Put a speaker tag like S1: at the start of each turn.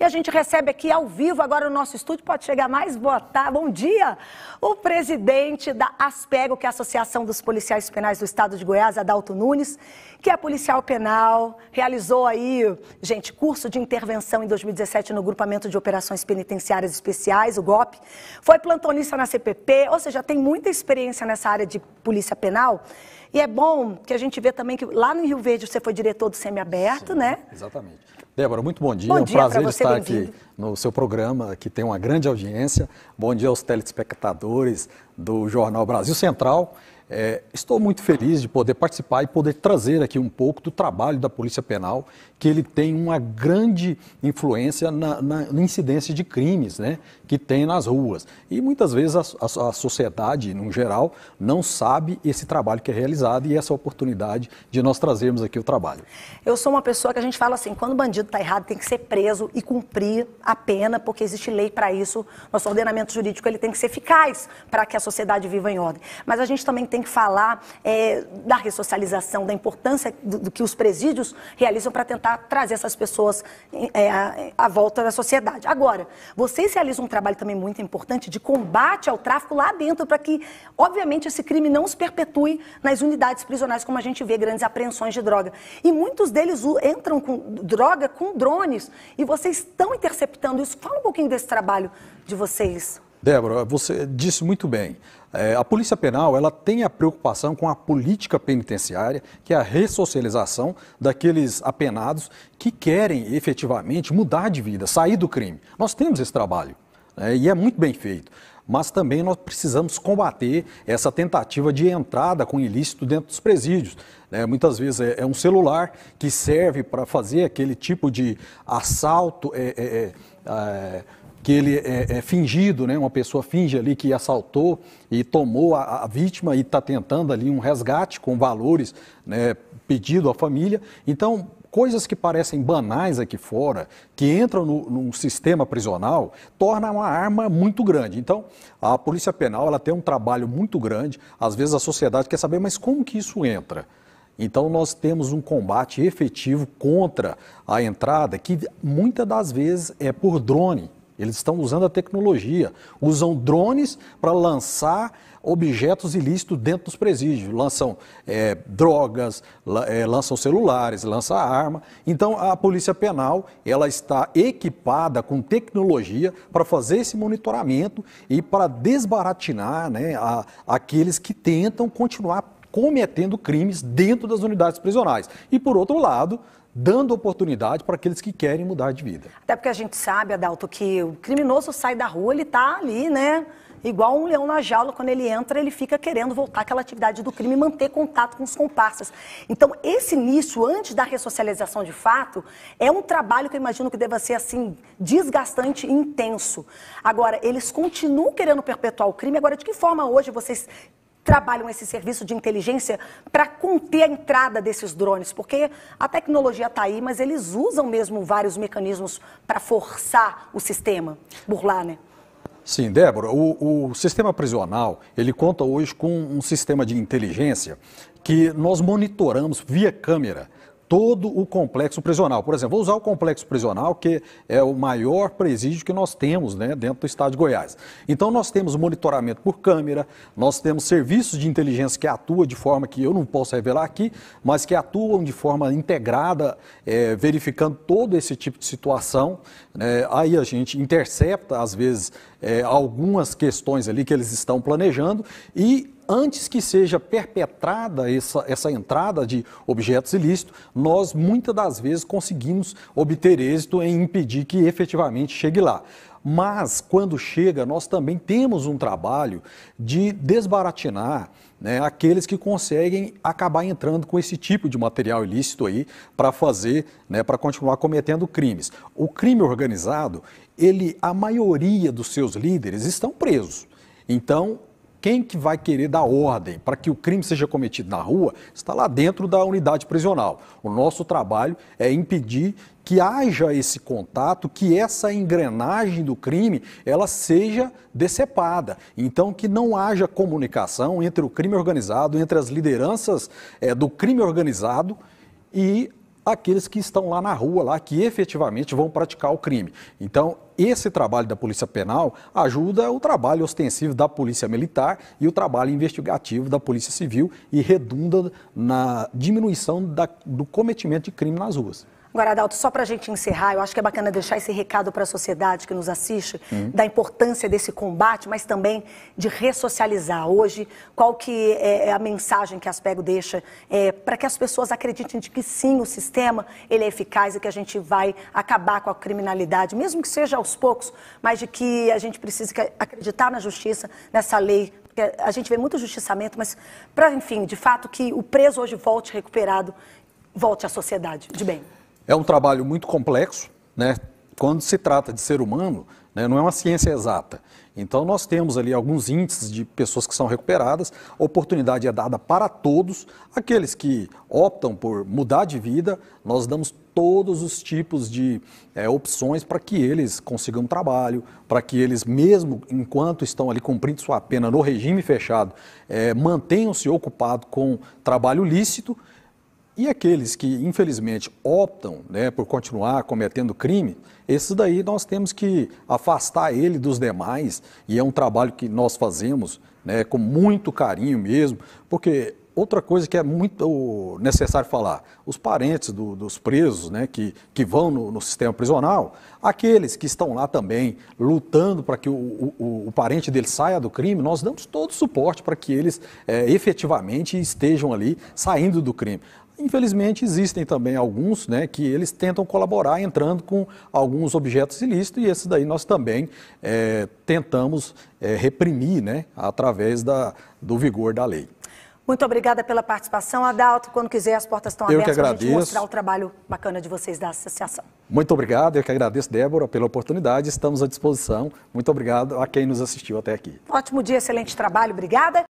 S1: E a gente recebe aqui ao vivo, agora o nosso estúdio, pode chegar mais, boa tarde, bom dia, o presidente da ASPEGO, que é a Associação dos Policiais Penais do Estado de Goiás, Adalto Nunes, que é policial penal, realizou aí, gente, curso de intervenção em 2017 no Grupamento de Operações Penitenciárias Especiais, o GOP, foi plantonista na CPP, ou seja, tem muita experiência nessa área de polícia penal. E é bom que a gente vê também que lá no Rio Verde você foi diretor do Semiaberto, Sim, né? Exatamente.
S2: Débora, muito bom dia. Bom é um dia prazer você, estar aqui no seu programa, que tem uma grande audiência. Bom dia aos telespectadores do Jornal Brasil Central. É, estou muito feliz de poder participar e poder trazer aqui um pouco do trabalho da Polícia Penal, que ele tem uma grande influência na, na, na incidência de crimes né, que tem nas ruas. E muitas vezes a, a, a, sociedade, no geral, não sabe esse trabalho que é realizado e essa oportunidade de nós trazermos aqui o trabalho.
S1: Eu sou uma pessoa que a gente fala assim, quando o bandido está errado tem que ser preso e cumprir a pena, porque existe lei para isso, nosso ordenamento jurídico ele tem que ser eficaz para que a sociedade viva em ordem. Mas a gente também tem tem que falar é, da ressocialização, da importância do, do que os presídios realizam para tentar trazer essas pessoas é, à, à volta da sociedade. Agora, vocês realizam um trabalho também muito importante de combate ao tráfico lá dentro, para que, obviamente, esse crime não se perpetue nas unidades prisionais, como a gente vê grandes apreensões de droga. E muitos deles entram com droga com drones, e vocês estão interceptando isso. Fala um pouquinho desse trabalho de vocês.
S2: Débora, você disse muito bem. É, a Polícia Penal ela tem a preocupação com a política penitenciária, que é a ressocialização daqueles apenados que querem efetivamente mudar de vida, sair do crime. Nós temos esse trabalho né, e é muito bem feito. Mas também nós precisamos combater essa tentativa de entrada com ilícito dentro dos presídios. Né? Muitas vezes é, é, um celular que serve para fazer aquele tipo de assalto. É, é, é, é que ele é, é, fingido, né? Uma pessoa finge ali que assaltou e tomou a, a vítima e está tentando ali um resgate com valores né, pedido à família. Então, coisas que parecem banais aqui fora, que entram no, num sistema prisional, torna uma arma muito grande. Então, a Polícia Penal ela tem um trabalho muito grande. Às vezes a sociedade quer saber, mas como que isso entra? Então, nós temos um combate efetivo contra a entrada, que muitas das vezes é por drone. Eles estão usando a tecnologia, usam drones para lançar objetos ilícitos dentro dos presídios. Lançam é, drogas, é, lançam celulares, lançam arma. Então, a Polícia Penal ela está equipada com tecnologia para fazer esse monitoramento e para desbaratinar né, a, aqueles que tentam continuar cometendo crimes dentro das unidades prisionais. E, por outro lado, dando oportunidade para aqueles que querem mudar de vida.
S1: Até porque a gente sabe, Adalto, que o criminoso sai da rua, ele está ali, né? Igual um leão na jaula, quando ele entra, ele fica querendo voltar àquela atividade do crime e manter contato com os comparsas. Então, esse início, antes da ressocialização de fato, é um trabalho que eu imagino que deva ser, assim, desgastante e intenso. Agora, eles continuam querendo perpetuar o crime. Agora, de que forma hoje vocês trabalham esse serviço de inteligência para conter a entrada desses drones? Porque a tecnologia está aí, mas eles usam mesmo vários mecanismos para forçar o sistema, burlar, né?
S2: Sim, Débora, o, o, sistema prisional, ele conta hoje com um sistema de inteligência que nós monitoramos via câmera todo o complexo prisional. Por exemplo, vou usar o complexo prisional, que é o maior presídio que nós temos né, dentro do estado de Goiás. Então, nós temos monitoramento por câmera, nós temos serviços de inteligência que atuam de forma que eu não posso revelar aqui, mas que atuam de forma integrada, é, verificando todo esse tipo de situação. Né? Aí a gente intercepta, às vezes, é, algumas questões ali que eles estão planejando e antes que seja perpetrada essa, essa entrada de objetos ilícitos, nós muitas das vezes conseguimos obter êxito em impedir que efetivamente chegue lá. Mas, quando chega, nós também temos um trabalho de desbaratinar né, aqueles que conseguem acabar entrando com esse tipo de material ilícito aí para fazer, né, para continuar cometendo crimes. O crime organizado, ele, a maioria dos seus líderes estão presos. Então, quem que vai querer dar ordem para que o crime seja cometido na rua está lá dentro da unidade prisional. O nosso trabalho é impedir que haja esse contato, que essa engrenagem do crime ela seja decepada. Então que não haja comunicação entre o crime organizado, entre as lideranças é, do crime organizado e aqueles que estão lá na rua, lá que efetivamente vão praticar o crime. Então esse trabalho da Polícia Penal ajuda o trabalho ostensivo da Polícia Militar e o trabalho investigativo da Polícia Civil e redunda na diminuição da, do cometimento de crime nas ruas.
S1: Guaradalto, só para a gente encerrar, eu acho que é bacana deixar esse recado para a sociedade que nos assiste, uhum. da importância desse combate, mas também de ressocializar. Hoje, qual que é, é a mensagem que Aspego deixa é, para que as pessoas acreditem de que sim, o sistema ele é eficaz e que a gente vai acabar com a criminalidade, mesmo que seja aos poucos, mas de que a gente precisa acreditar na justiça, nessa lei porque a gente vê muito justiçamento, mas para, enfim, de fato que o preso hoje volte recuperado, volte à sociedade de bem.
S2: É um trabalho muito complexo, né? Quando se trata de ser humano, né, não é uma ciência exata. Então, nós temos ali alguns índices de pessoas que são recuperadas, a oportunidade é dada para todos. Aqueles que optam por mudar de vida, nós damos todos os tipos de é, opções para que eles consigam trabalho, para que eles, mesmo enquanto estão ali cumprindo sua pena no regime fechado, é, mantenham-se ocupados com trabalho lícito e aqueles que, infelizmente, optam né, por continuar cometendo crime, esses daí nós temos que afastar ele dos demais, e é um trabalho que nós fazemos né, com muito carinho mesmo, porque outra coisa que é muito necessário falar, os parentes do, dos presos né, que, que vão no, no, sistema prisional, aqueles que estão lá também lutando para que o, o, o parente dele saia do crime, nós damos todo o suporte para que eles é, efetivamente estejam ali saindo do crime. Infelizmente, existem também alguns né, que eles tentam colaborar entrando com alguns objetos ilícitos e esses daí nós também é, tentamos é, reprimir né, através da, do vigor da lei.
S1: Muito obrigada pela participação, Adalto. Quando quiser, as portas estão abertas para a gente mostrar o trabalho bacana de vocês da associação.
S2: Muito obrigado, eu que agradeço, Débora, pela oportunidade. Estamos à disposição. Muito obrigado a quem nos assistiu até aqui.
S1: Ótimo dia, excelente trabalho, obrigada.